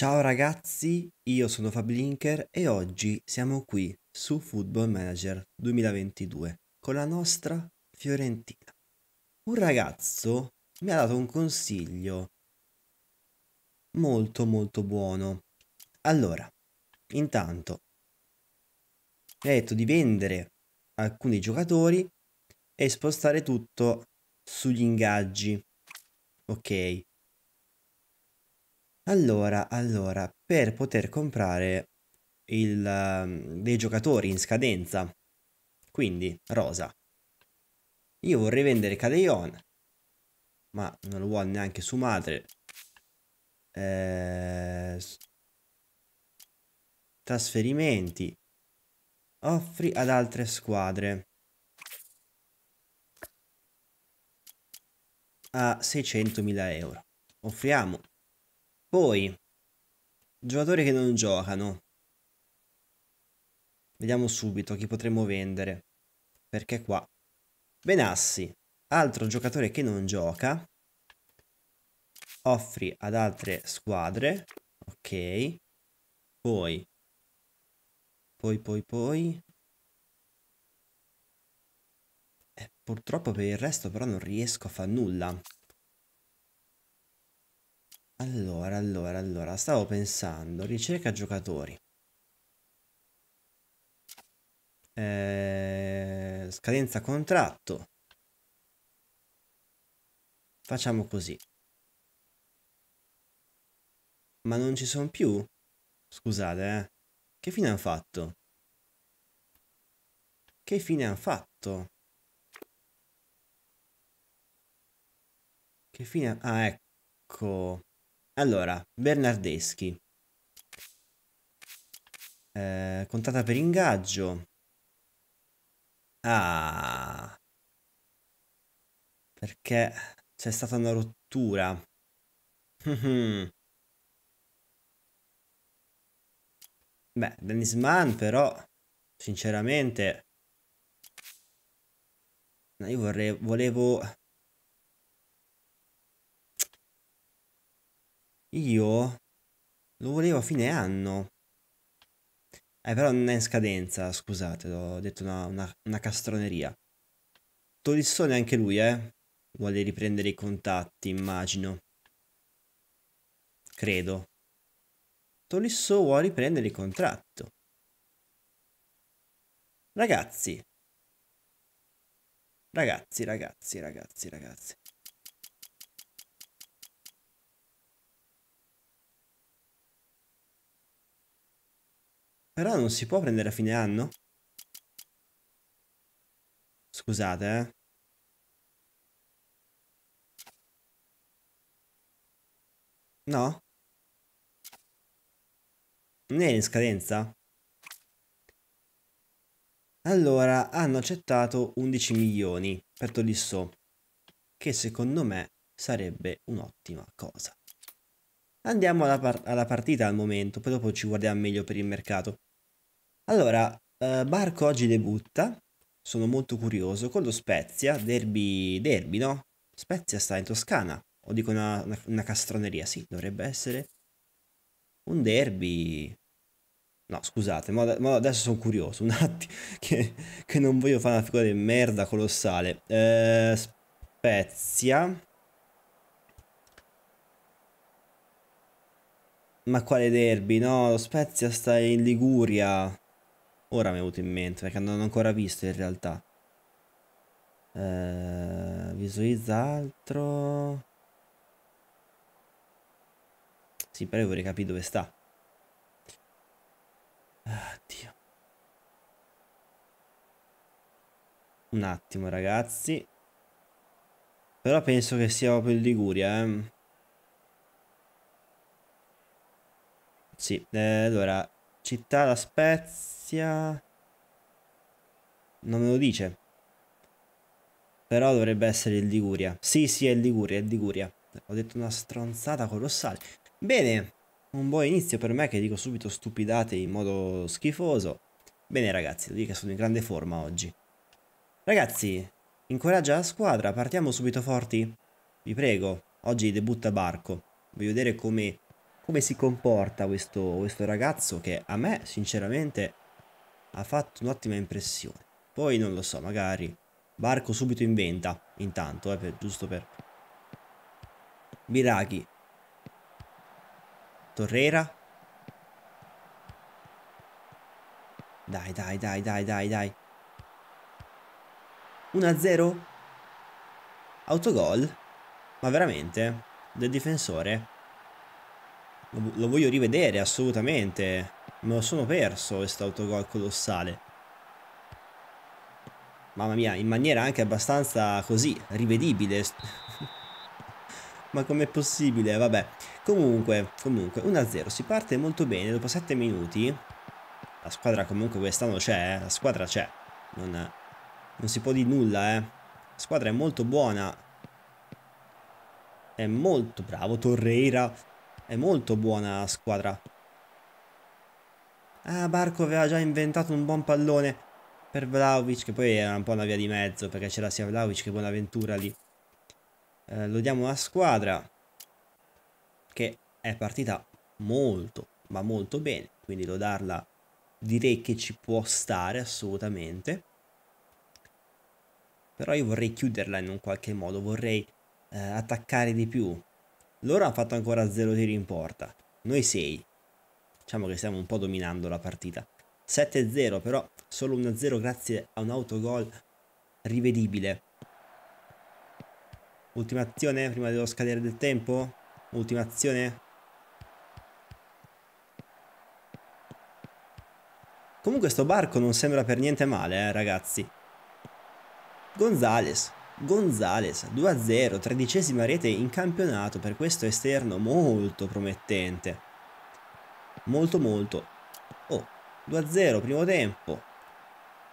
Ciao ragazzi, io sono Fablinker e oggi siamo qui su Football Manager 2022 con la nostra Fiorentina. Un ragazzo mi ha dato un consiglio molto molto buono. Allora, intanto mi ha detto di vendere alcuni giocatori e spostare tutto sugli ingaggi. Ok, allora, allora, per poter comprare il, ehm, dei giocatori in scadenza, quindi rosa, io vorrei vendere Cadeion, ma non lo vuole neanche su madre. Eh, trasferimenti. Offri ad altre squadre. A 600.000 euro. Offriamo poi, giocatori che non giocano. Vediamo subito chi potremmo vendere. Perché qua. Benassi, altro giocatore che non gioca. Offri ad altre squadre. Ok. Poi. Poi, poi, poi. Eh, purtroppo per il resto però non riesco a fare nulla. Allora, allora, allora, stavo pensando, ricerca giocatori. Eh, scadenza contratto. Facciamo così. Ma non ci sono più? Scusate, eh. Che fine hanno fatto? Che fine hanno fatto? Che fine... Ah, ecco. Allora, Bernardeschi. Eh, contata per ingaggio. Ah. Perché c'è stata una rottura. Beh, Dennis Mann però, sinceramente, io vorrei, volevo Io lo volevo a fine anno. Eh, però non è in scadenza, scusate, ho detto una, una, una castroneria. Tolissone anche lui, eh? Vuole riprendere i contatti, immagino. Credo. Tolisso vuole riprendere il contratto. Ragazzi. Ragazzi, ragazzi, ragazzi, ragazzi. Però non si può prendere a fine anno? Scusate, eh. No? Non è in scadenza? Allora, hanno accettato 11 milioni per Tolisso, che secondo me sarebbe un'ottima cosa. Andiamo alla, par alla partita al momento, poi dopo ci guardiamo meglio per il mercato. Allora, eh, Barco oggi debutta, sono molto curioso, con lo Spezia, derby, derby no? Spezia sta in Toscana, o dico una, una, una castroneria, sì, dovrebbe essere un derby... No, scusate, ma, adesso sono curioso, un attimo, che, che, non voglio fare una figura di merda colossale. Eh, Spezia... Ma quale derby? No, Spezia sta in Liguria. Ora mi è venuto in mente, perché non ho ancora visto in realtà. Eh, visualizza altro. Sì, però vorrei capire dove sta. Ah, Dio. Un attimo, ragazzi. Però penso che sia proprio in Liguria, eh. Sì, eh, allora Città La Spezia... Non me lo dice. Però dovrebbe essere il Liguria. Sì, sì, è il Liguria, è il Liguria. Ho detto una stronzata colossale. Bene, un buon inizio per me che dico subito stupidate in modo schifoso. Bene ragazzi, devo dire che sono in grande forma oggi. Ragazzi, incoraggia la squadra, partiamo subito forti. Vi prego, oggi debutta Barco. Voglio vedere come come si comporta questo, questo ragazzo che a me sinceramente ha fatto un'ottima impressione. Poi non lo so, magari Barco subito in venta, intanto, eh, per, giusto per... Biraghi. Torrera. Dai, dai, dai, dai, dai, dai. 1-0? Autogol? Ma veramente? Del difensore? Lo, lo voglio rivedere assolutamente. Me lo sono perso questo autogol colossale. Mamma mia, in maniera anche abbastanza così, rivedibile. Ma com'è possibile? Vabbè. Comunque, comunque, 1-0. Si parte molto bene dopo 7 minuti. La squadra comunque quest'anno c'è, eh? La squadra c'è. Non, non, si può di nulla, eh. La squadra è molto buona. È molto bravo Torreira è molto buona squadra. Ah, Barco aveva già inventato un buon pallone per Vlaovic, che poi era un po' una via di mezzo, perché c'era sia Vlaovic che Bonaventura lì. Eh, diamo la squadra, che è partita molto, ma molto bene, quindi lodarla direi che ci può stare assolutamente. Però io vorrei chiuderla in un qualche modo, vorrei eh, attaccare di più, loro hanno fatto ancora 0 tiri in porta. Noi 6. Diciamo che stiamo un po' dominando la partita. 7-0 però solo 1-0 grazie a un autogol rivedibile. Ultima azione prima dello scadere del tempo. Ultima azione. Comunque sto barco non sembra per niente male, eh, ragazzi. Gonzales Gonzales 2-0, tredicesima rete in campionato per questo esterno molto promettente. Molto molto. Oh, 2-0 primo tempo.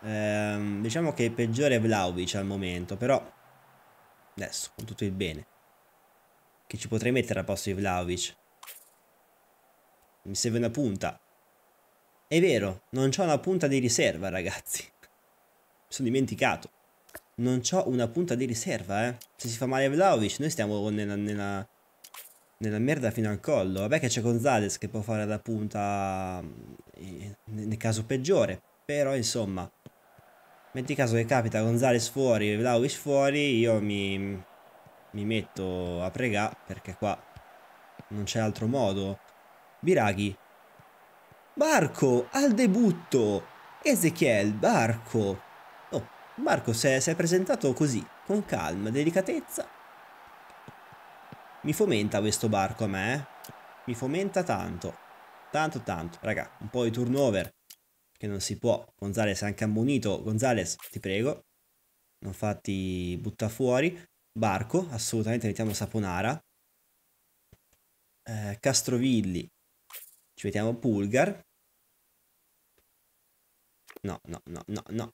Ehm, diciamo che è peggiore Vlaovic al momento, però adesso con tutto il bene. Che ci potrei mettere al posto di Vlaovic? Mi serve una punta. È vero, non c'ho una punta di riserva, ragazzi. Mi sono dimenticato. Non ho una punta di riserva, eh. Se si fa male Vlaovic, noi stiamo nella, nella, nella merda fino al collo. Vabbè che c'è Gonzales che può fare la punta mm, nel caso peggiore. Però, insomma, metti caso che capita Gonzales fuori, e Vlaovic fuori, io mi, mi metto a pregare perché qua non c'è altro modo. Biraghi. Barco al debutto. Ezechiel Barco. Marco si è presentato così, con calma, delicatezza. Mi fomenta questo barco a me, eh? Mi fomenta tanto. Tanto, tanto. Raga, un po' di turnover. Che non si può. Gonzales è anche ammonito. Gonzales, ti prego. Non fatti buttare fuori. Barco, assolutamente mettiamo Saponara. Eh, Castrovilli. Ci mettiamo Pulgar. No, no, no, no, no.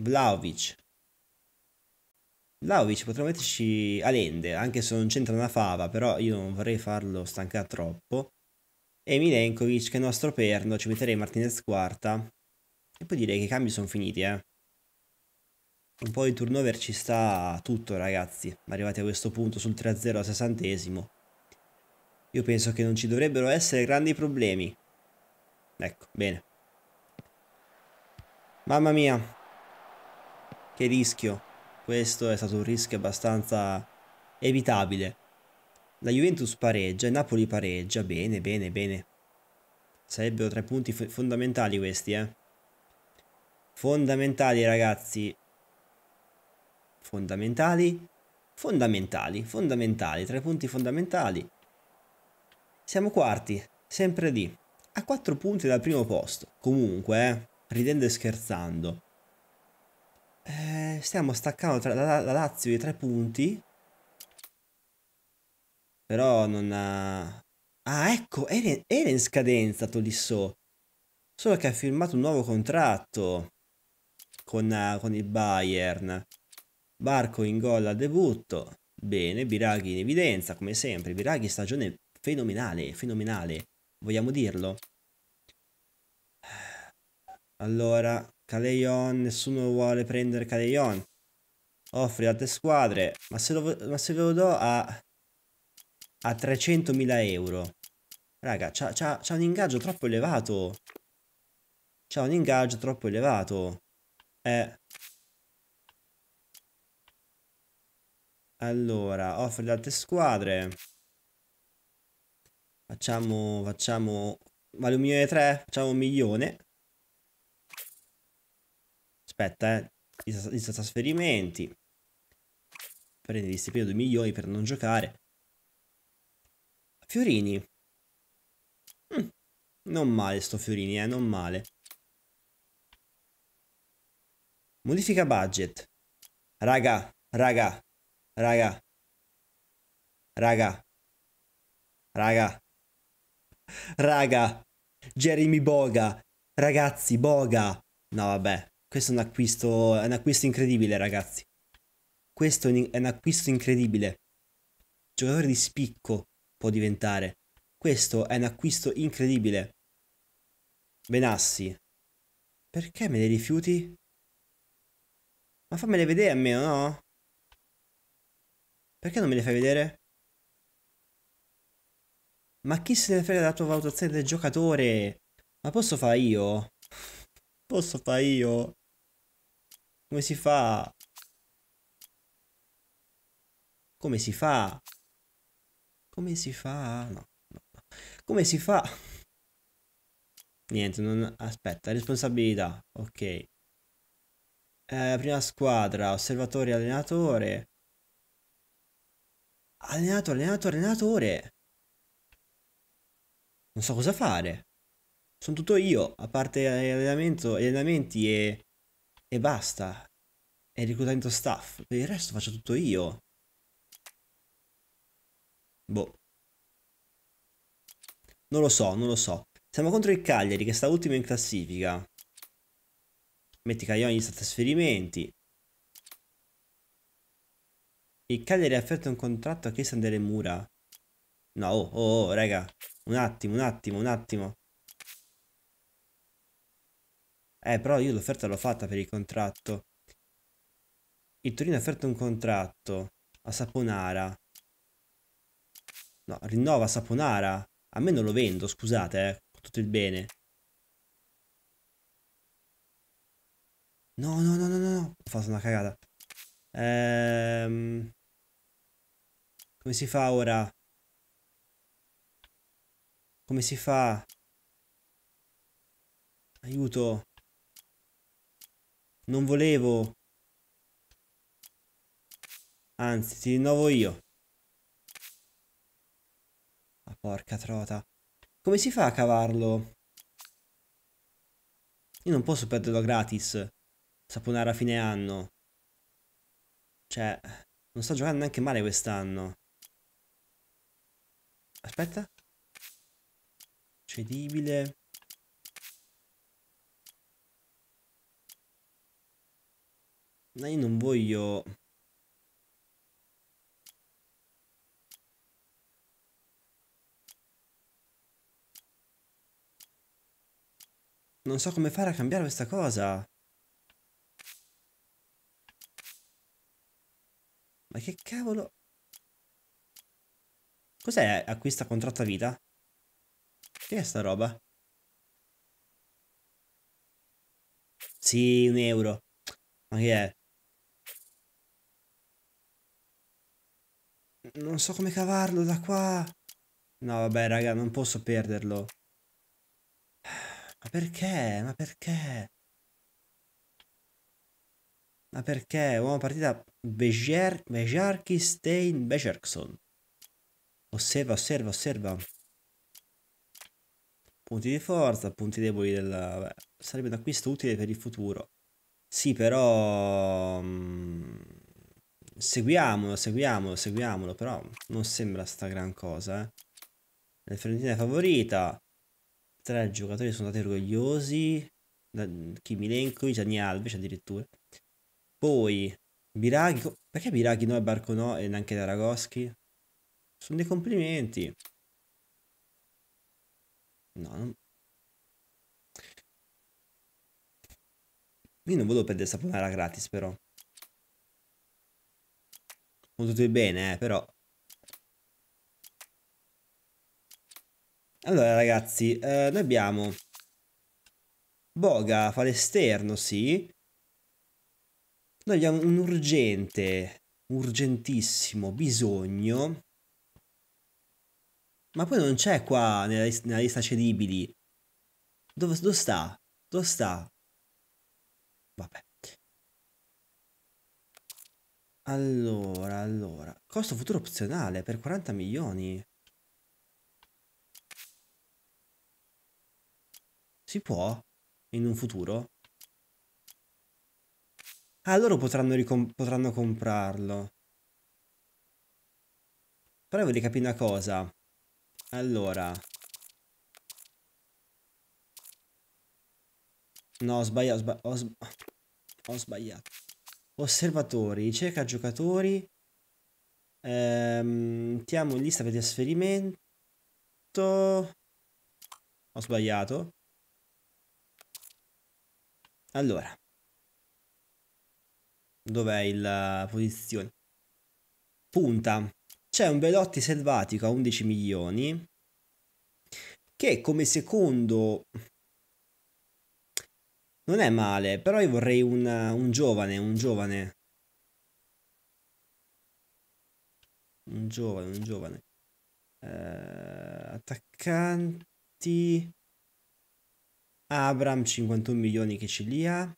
Vlaovic. Vlaovic potremmo metterci Alende, anche se non c'entra una fava, però io non vorrei farlo stancare troppo. E Milenkovic, che è il nostro perno, ci metterei Martinez quarta. E poi direi che i cambi sono finiti, eh. Un po' di turnover ci sta tutto, ragazzi. Arrivati a questo punto sul 3-0 al sessantesimo. Io penso che non ci dovrebbero essere grandi problemi. Ecco, bene. Mamma mia, che rischio. Questo è stato un rischio abbastanza evitabile. La Juventus pareggia, il Napoli pareggia, bene, bene, bene. Sarebbero tre punti fondamentali questi, eh. Fondamentali, ragazzi. Fondamentali. Fondamentali, fondamentali, tre punti fondamentali. Siamo quarti, sempre lì. A quattro punti dal primo posto. Comunque, eh, ridendo e scherzando eh, stiamo staccando tra, la, la, Lazio i tre punti. Però non ha... Ah, ecco, era, in scadenza Tolisso. Solo che ha firmato un nuovo contratto con, con il Bayern. Barco in gol al debutto. Bene, Biraghi in evidenza, come sempre. Biraghi stagione fenomenale, fenomenale. Vogliamo dirlo? Allora, Caleion, nessuno vuole prendere Caleion. Offri altre squadre. Ma se, lo, ma se ve lo do a, a 300.000 euro. Raga, c'ha un ingaggio troppo elevato. C'ha un ingaggio troppo elevato. Eh. Allora, offre le altre squadre. Facciamo, facciamo... Vale un milione e tre? Facciamo un milione aspetta, eh. Lista, trasferimenti. Prendi gli stipendi 2 milioni per non giocare. Fiorini. Mm. Non male sto Fiorini, eh, non male. Modifica budget. Raga, raga, raga. Raga. Raga. Raga. Jeremy Boga. Ragazzi, Boga. No, vabbè. Questo è un acquisto, è un acquisto incredibile, ragazzi. Questo è un acquisto incredibile. Giocatore di spicco può diventare. Questo è un acquisto incredibile. Benassi. Perché me le rifiuti? Ma fammele vedere almeno, no? Perché non me le fai vedere? Ma chi se ne frega della tua valutazione del giocatore? Ma posso fare io? Posso fare io? Come si fa? Come si fa? Come si fa? No, no, no. Come si fa? Niente, non... Aspetta, responsabilità. Ok. Eh, prima squadra, osservatore, allenatore. Allenato, allenatore, allenatore. Non so cosa fare sono tutto io, a parte eh, allenamento, allenamenti e, e basta. E reclutamento staff. Per il resto faccio tutto io. Boh. Non lo so, non lo so. Siamo contro il Cagliari che sta ultimo in classifica. Metti Cagliari inizia trasferimenti. Il Cagliari ha offerto un contratto a Christian Delle Mura. No, oh, oh, oh, raga. Un attimo, un attimo, un attimo. Eh, però io l'offerta l'ho fatta per il contratto. Il Torino ha offerto un contratto a Saponara. No, rinnova Saponara. A me non lo vendo, scusate, eh, con tutto il bene. No, no, no, no, no, no. Ho fatto una cagata. Ehm... Come si fa ora? Come si fa? Aiuto. Non volevo. Anzi, ti rinnovo io. Ma ah, porca trota. Come si fa a cavarlo? Io non posso perderlo gratis. Saponare a fine anno. Cioè, non sto giocando neanche male quest'anno. Aspetta. Cedibile. Ma io non voglio... Non so come fare a cambiare questa cosa. Ma che cavolo... Cos'è acquista contratta vita? Che è sta roba? Sì, un euro. Ma che è? Non so come cavarlo da qua. No, vabbè, raga, non posso perderlo. Ma perché? Ma perché? Ma perché? Uomo partita Bejer Bejarkistein Bejerkson. Osserva, osserva, osserva. Punti di forza, punti deboli della... sarebbe un acquisto utile per il futuro. Sì, però... Mh mm, seguiamolo, seguiamolo, seguiamolo, però non sembra sta gran cosa, eh. La Fiorentina è favorita. Tre giocatori sono stati orgogliosi. Kimilenko, Gianni Alves addirittura. Poi Biraghi, perché Biraghi no e Barco no e neanche Daragoschi? Sono dei complimenti. No, non... Io non volevo perdere saponara gratis però. Sono tutti bene, eh, però. Allora, ragazzi, eh, noi abbiamo... Boga fa l'esterno, sì. Noi abbiamo un urgente, urgentissimo bisogno. Ma poi non c'è qua nella, nella, lista cedibili. Dove, dove sta? Dove sta? Vabbè. Allora, allora. Costo futuro opzionale per 40 milioni. Si può? In un futuro? Ah, loro potranno, potranno comprarlo. Però vorrei capire una cosa. Allora. No, ho sbagliato. Ho, sba ho, sba ho sbagliato osservatori, ricerca giocatori, ehm, mettiamo in lista per trasferimento, ho sbagliato, allora, dov'è la eh, posizione? Punta, c'è un Velotti selvatico a 11 milioni, che come secondo non è male, però io vorrei un, un giovane, un giovane. Un giovane, un giovane. Eh, attaccanti. Abram 51 milioni che ce li ha.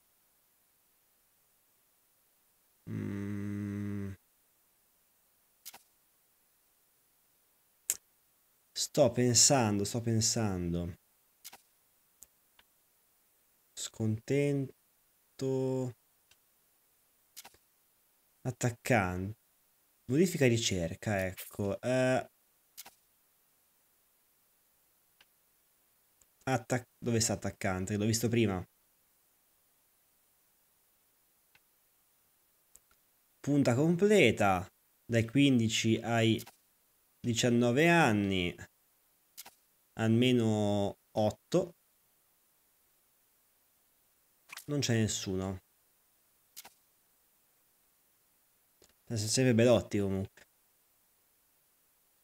Mm. Sto pensando, sto pensando scontento attaccante modifica ricerca ecco eh, attac dove sta attaccante l'ho visto prima punta completa dai 15 ai 19 anni almeno 8 non c'è nessuno. C'è cioè, sempre Belotti comunque.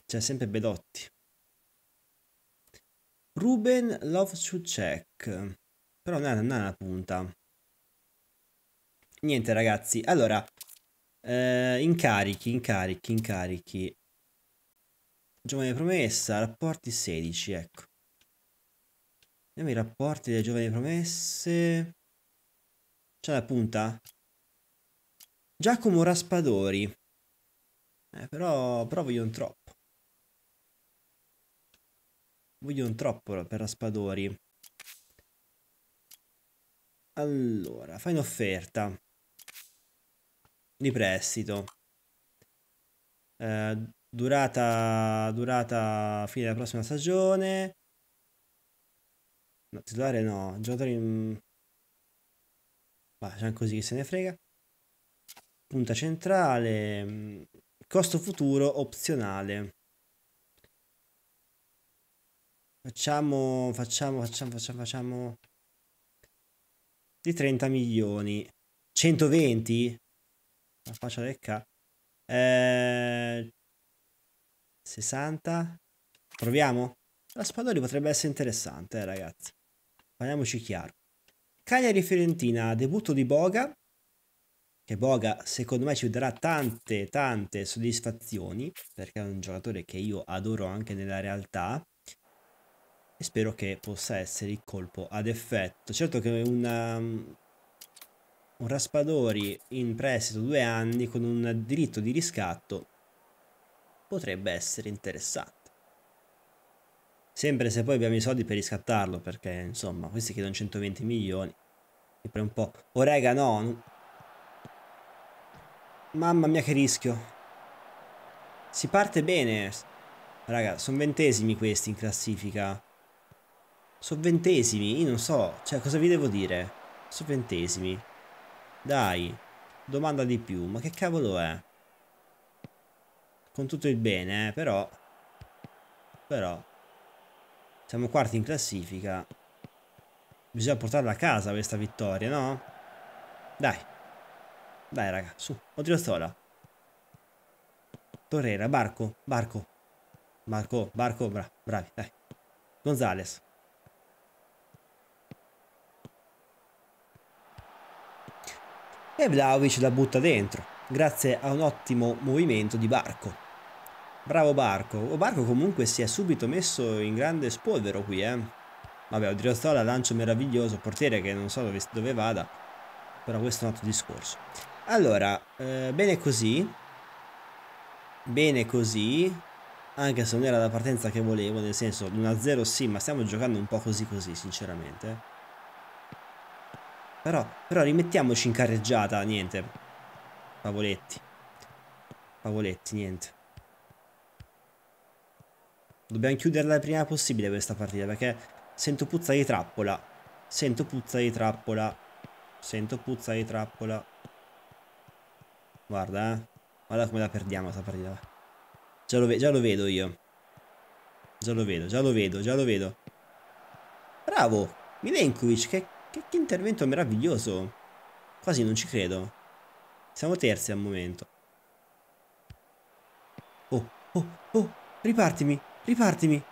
C'è sempre Belotti. Ruben Lovchuchek. to check. Però non è una punta. Niente ragazzi. Allora, eh, incarichi, incarichi, incarichi. Giovane promessa, rapporti 16, ecco. Vediamo i rapporti delle giovani promesse. C'è la punta? Giacomo Raspadori. Eh, però, però voglio un troppo. Voglio un troppo per Raspadori. Allora, fai un'offerta. Di prestito. Eh, durata, durata fine della prossima stagione. No, titolare no, giocatore in... Mm, ma c'è così che se ne frega. Punta centrale, mm, costo futuro opzionale. Facciamo, facciamo, facciamo, facciamo, facciamo di 30 milioni. 120? La faccia lecca. Eh, 60? Proviamo? La Spadori potrebbe essere interessante, eh, ragazzi. Parliamoci chiaro. Cagliari-Fiorentina, debutto di Boga, che Boga secondo me ci darà tante tante soddisfazioni, perché è un giocatore che io adoro anche nella realtà, e spero che possa essere il colpo ad effetto. Certo che una, um, un Raspadori in prestito due anni con un diritto di riscatto potrebbe essere interessante. Sempre se poi abbiamo i soldi per riscattarlo, perché insomma, questi chiedono 120 milioni. E per un po'... orega no! Mamma mia che rischio. Si parte bene. Raga, sono ventesimi questi in classifica. Sono ventesimi, io non so. Cioè, cosa vi devo dire? Sono ventesimi. Dai, domanda di più. Ma che cavolo è? Con tutto il bene, eh, però... Però... Siamo quarti in classifica. Bisogna portarla a casa questa vittoria, no? Dai. Dai, raga, su. Zola. Torrera, Barco, Barco. Barco, Barco, bra bravi, dai. Gonzales. E Vlaovic la butta dentro, grazie a un ottimo movimento di Barco. Bravo Barco. O oh, Barco comunque si è subito messo in grande spolvero qui, eh. Vabbè, Odriozola lancio meraviglioso, portiere che non so dove, dove vada, però questo è un altro discorso. Allora, eh, bene così. Bene così. Anche se non era la partenza che volevo, nel senso, 1-0 sì, ma stiamo giocando un po' così così, sinceramente. Però, però rimettiamoci in carreggiata, niente. Pavoletti. Pavoletti, niente. Dobbiamo chiuderla il prima possibile questa partita perché sento puzza di trappola. Sento puzza di trappola. Sento puzza di trappola. Guarda, eh. Guarda come la perdiamo questa partita. Già lo, già lo vedo io. Già lo vedo, già lo vedo, già lo vedo. Bravo! Milenkovic, che, che, che intervento meraviglioso. Quasi non ci credo. Siamo terzi al momento. Oh, oh, oh, ripartimi, Ripartimi.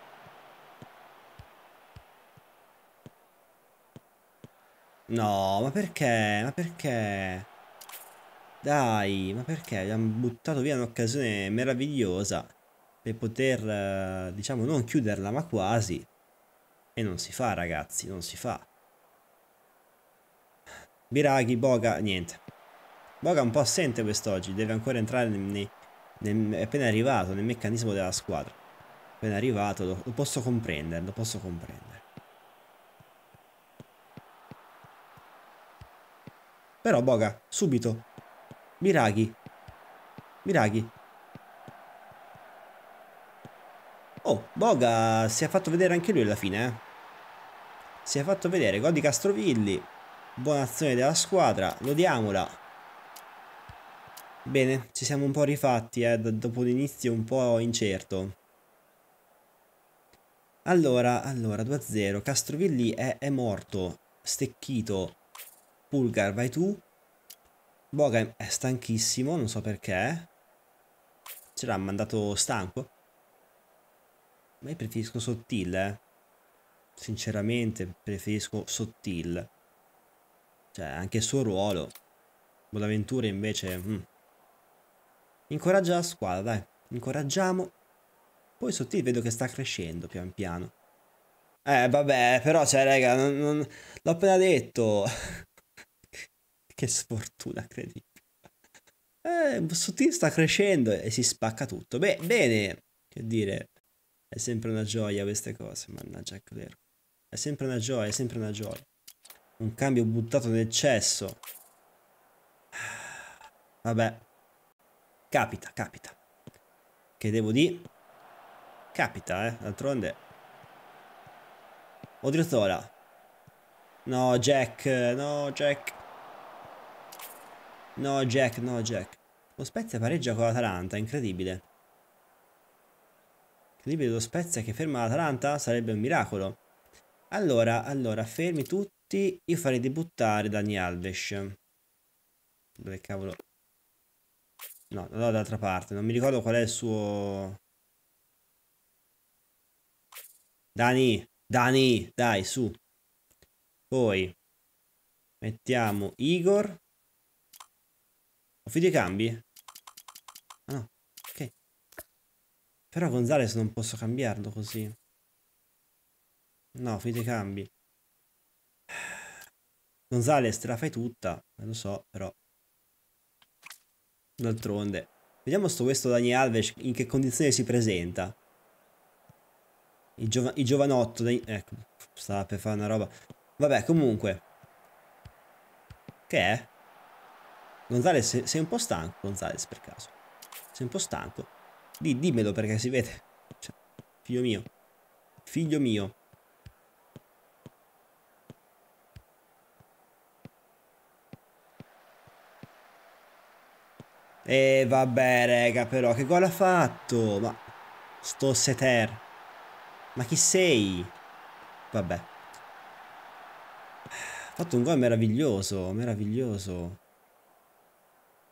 No, ma perché? Ma perché? Dai, ma perché? Abbiamo buttato via un'occasione meravigliosa per poter, eh, diciamo, non chiuderla, ma quasi. E non si fa, ragazzi, non si fa. Biraghi, Boga, niente. Boga è un po' assente quest'oggi, deve ancora entrare nei, nei, appena arrivato nel meccanismo della squadra appena arrivato, lo, lo posso comprendere, lo posso comprendere. Però Boga, subito. Miraghi. Miraghi. Oh, Boga si è fatto vedere anche lui alla fine, eh. Si è fatto vedere, gol di Castrovilli. Buona azione della squadra, lodiamola. Bene, ci siamo un po' rifatti, eh, dopo l'inizio un po' incerto. Allora, allora, 2-0. Castrovilli è, è, morto. Stecchito. Pulgar, vai tu. Boga è stanchissimo, non so perché. Ce l'ha mandato stanco. Ma io preferisco sottile. Eh. Sinceramente preferisco sottile. Cioè, anche il suo ruolo. Bonaventura invece... Mm. Incoraggia la squadra, dai. Incoraggiamo poi sottile vedo che sta crescendo pian piano. Eh, vabbè, però, cioè, raga, non, non... l'ho appena detto. che sfortuna, credi. Eh, sottile sta crescendo e si spacca tutto. Beh, bene, che dire, è sempre una gioia queste cose, mannaggia, è vero. È sempre una gioia, è sempre una gioia. Un cambio buttato nel cesso. Ah, vabbè. Capita, capita. Che devo dire? Capita, eh, d'altronde. Odriozola. No, Jack, no, Jack. No, Jack, no, Jack. Lo Spezia pareggia con l'Atalanta, incredibile. Incredibile lo Spezia che ferma l'Atalanta, sarebbe un miracolo. Allora, allora, fermi tutti, io farei debuttare Dani Alves. Dove cavolo? No, no, dall'altra parte, non mi ricordo qual è il suo... Dani, Dani, dai, su. Poi mettiamo Igor. Ho finito i cambi? Ah, no. ok. Però Gonzales non posso cambiarlo così. No, ho finito i cambi. Gonzales, te la fai tutta. Lo so, però. D'altronde. Vediamo sto questo Dani Alves in che condizione si presenta. I, giova i giovanotto dei... Ecco, stava per fare una roba. Vabbè, comunque. Che è? Gonzales, sei un po' stanco, Gonzales, per caso. Sei un po' stanco. Di, dimmelo perché si vede. Cioè, figlio mio. Figlio mio. E eh, vabbè, raga, però, che gol ha fatto? Ma... Sto seter. Ma chi sei? Vabbè. Ha fatto un gol meraviglioso, meraviglioso.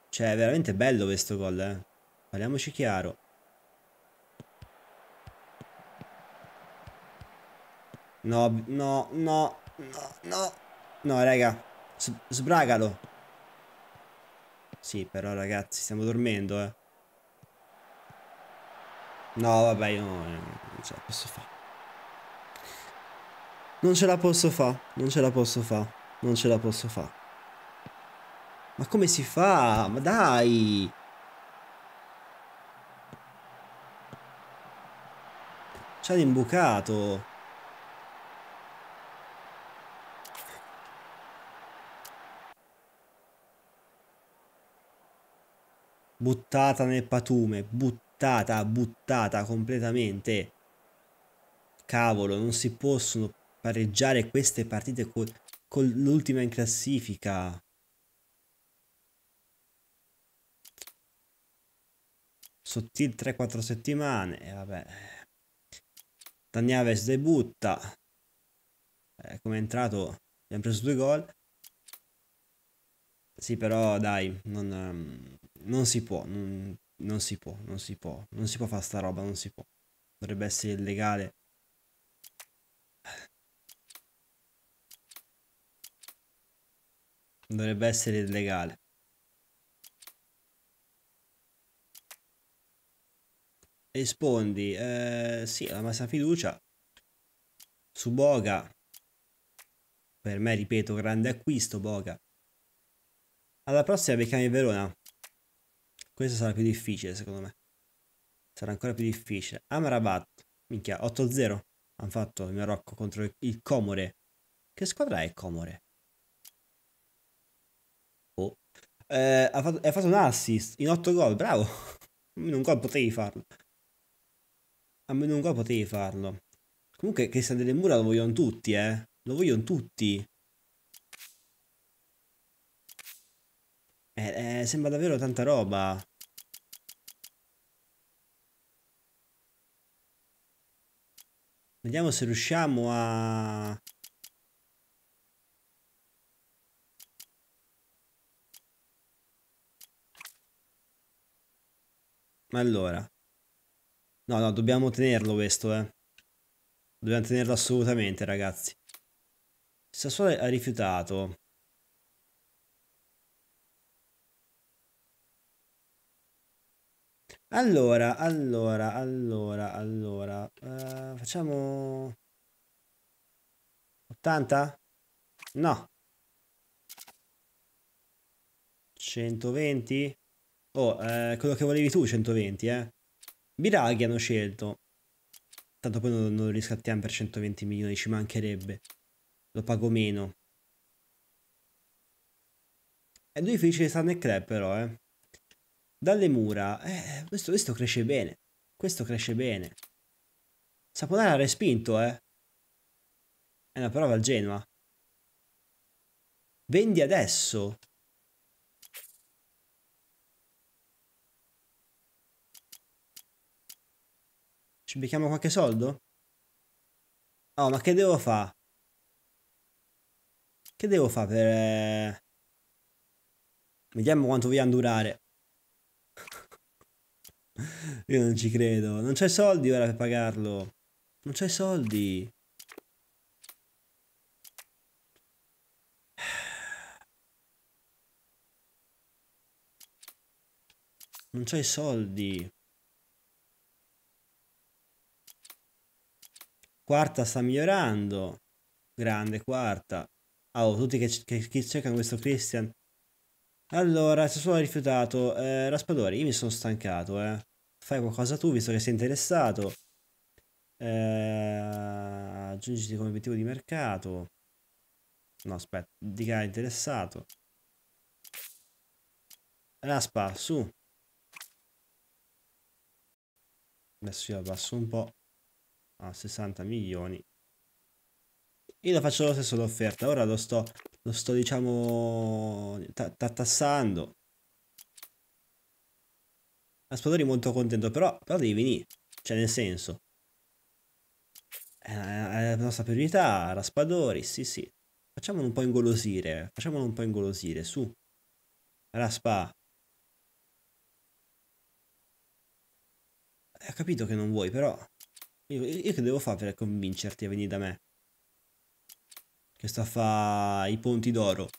Cioè, è veramente bello questo gol, eh. Parliamoci chiaro. No, no, no, no, no. No, raga. Sbragalo. Sì, però ragazzi, stiamo dormendo, eh. No, vabbè, io non ce la posso fare. Non ce la posso fa, non ce la posso fa, non ce la posso fa. Ma come si fa? Ma dai! Ci C'ha l'imbucato. Buttata nel patume, buttata, buttata completamente. Cavolo, non si possono pareggiare queste partite con, con l'ultima in classifica. Sottil 3-4 settimane, e vabbè. Tanyaves debutta. Eh, Come è entrato abbiamo preso due gol. Sì, però dai, non, ehm, non si può, non, non si può, non si può, non si può fare sta roba, non si può. Dovrebbe essere illegale Dovrebbe essere illegale. Rispondi, eh, sì, la massa fiducia. Su Boga, per me, ripeto, grande acquisto Boga. Alla prossima becchiamo in Verona. questa sarà più difficile, secondo me. Sarà ancora più difficile. Amrabat, minchia, 8-0 hanno fatto il Marocco contro il Comore. Che squadra è Comore? eh, ha, fatto, ha fatto un assist in 8 gol, bravo. A Almeno un gol potevi farlo. A Almeno un gol potevi farlo. Comunque Cristian Delle Mura lo vogliono tutti, eh. Lo vogliono tutti. Eh, eh, sembra davvero tanta roba. Vediamo se riusciamo a... Allora. No, no, dobbiamo tenerlo questo, eh. Dobbiamo tenerlo assolutamente, ragazzi. Il Sassuolo ha rifiutato. Allora, allora, allora, allora. Uh, facciamo... 80? No. 120? Oh, eh, quello che volevi tu, 120, eh. Biraghi hanno scelto. Tanto poi non, non lo riscattiamo per 120 milioni, ci mancherebbe. Lo pago meno. È difficile stare nel Crep però, eh. Dalle mura. Eh, questo, questo cresce bene. Questo cresce bene. Saponara ha respinto, eh. È una prova al Genoa. Vendi adesso? Ci becchiamo qualche soldo? Oh, ma che devo fare? Che devo fare per... Eh, vediamo quanto vogliamo durare. Io non ci credo. Non c'è soldi ora per pagarlo. Non c'è soldi. Non c'è soldi. Quarta sta migliorando. Grande quarta. Oh, tutti che, che, che cercano questo Christian. Allora, Sassuolo ha rifiutato. Eh, Raspadori, io mi sono stancato, eh. Fai qualcosa tu, visto che sei interessato. Eh, aggiungiti come obiettivo di mercato. No, aspetta, di che è interessato. Raspa, su. Adesso io abbasso un po' a 60 milioni. Io lo faccio lo stesso l'offerta, ora lo sto, lo sto diciamo, tassando. Aspadori molto contento, però, però devi venire, cioè nel senso. Eh, è la nostra priorità, Raspadori, sì sì. Facciamolo un po' ingolosire, facciamolo un po' ingolosire, su. Raspa, eh, ho capito che non vuoi, però io, io che devo fare per convincerti a venire da me? Che sto a fare i ponti d'oro.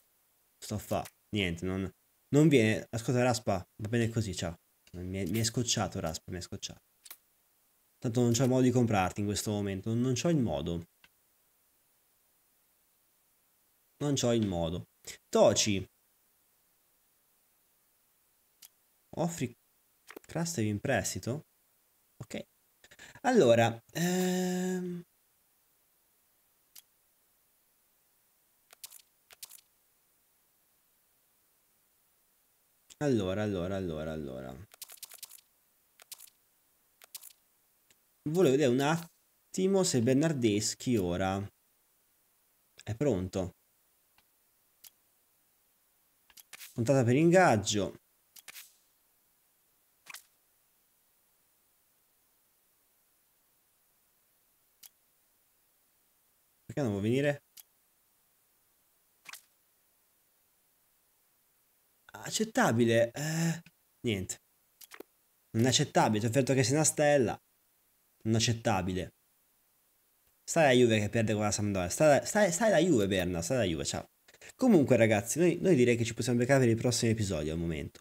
Sto a fare... Niente, non... Non viene... Ascolta, Raspa, va bene così, ciao. Mi è, mi è scocciato, Raspa, mi è scocciato. Tanto non c'è modo di comprarti in questo momento. Non, non c'ho il modo. Non c'ho il modo. Toci. Offri Crastevi in prestito? Ok. Allora, ehm... Allora, allora, allora, allora. Volevo vedere un attimo se Bernardeschi ora è pronto. Puntata per ingaggio. Perché non vuoi venire? Accettabile? Eh, niente. Non è accettabile, ti ho offerto che sei una stella. Non accettabile. Stai la Juve che perde con la Sampdoria. Stai, stai, stai alla Juve, Berna. Stai la Juve, ciao. Comunque, ragazzi, noi, noi direi che ci possiamo beccare per il prossimo episodio al momento.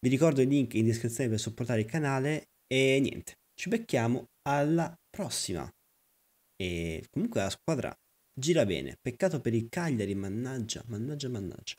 Vi ricordo il link in descrizione per supportare il canale e niente, ci becchiamo alla prossima. E comunque la squadra Gira bene, peccato per il Cagliari, mannaggia, mannaggia, mannaggia.